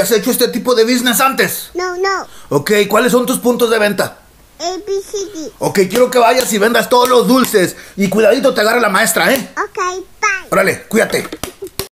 has hecho este tipo de business antes? No, no. Ok, ¿cuáles son tus puntos de venta? ABCD. Ok, quiero que vayas y vendas todos los dulces. Y cuidadito te agarra la maestra, ¿eh? Ok, bye. Órale, cuídate.